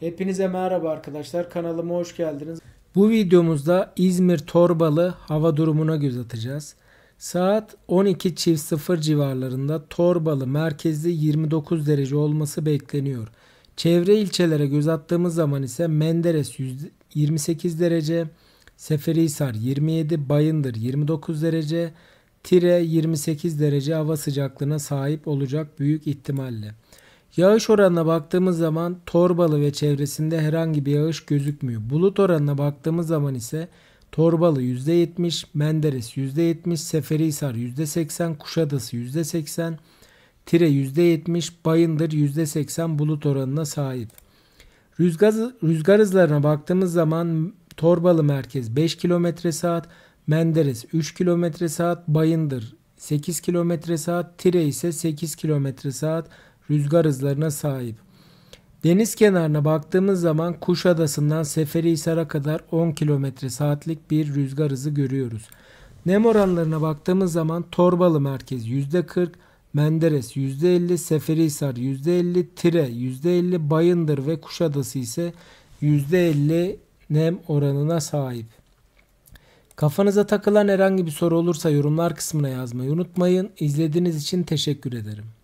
Hepinize merhaba arkadaşlar. Kanalıma hoş geldiniz. Bu videomuzda İzmir Torbalı hava durumuna göz atacağız. Saat 12.00 civarlarında Torbalı merkezde 29 derece olması bekleniyor. Çevre ilçelere göz attığımız zaman ise Menderes 28 derece, Seferihisar 27, Bayındır 29 derece, Tire 28 derece hava sıcaklığına sahip olacak büyük ihtimalle. Yağış oranına baktığımız zaman Torbalı ve çevresinde herhangi bir yağış gözükmüyor. Bulut oranına baktığımız zaman ise Torbalı %70, Menderes %70, Seferihisar %80, Kuşadası %80, Tire %70, Bayındır %80 bulut oranına sahip. Rüzgar, rüzgar hızlarına baktığımız zaman Torbalı merkez 5 km saat, Menderes 3 km saat, Bayındır 8 km saat, Tire ise 8 km saat rüzgar hızlarına sahip. Deniz kenarına baktığımız zaman Kuşadası'ndan Seferihisar'a kadar 10 km saatlik bir rüzgar hızı görüyoruz. Nem oranlarına baktığımız zaman Torbalı merkez %40, Menderes %50, Seferihisar %50, Tire %50, Bayındır ve Kuşadası ise %50 nem oranına sahip. Kafanıza takılan herhangi bir soru olursa yorumlar kısmına yazmayı unutmayın. İzlediğiniz için teşekkür ederim.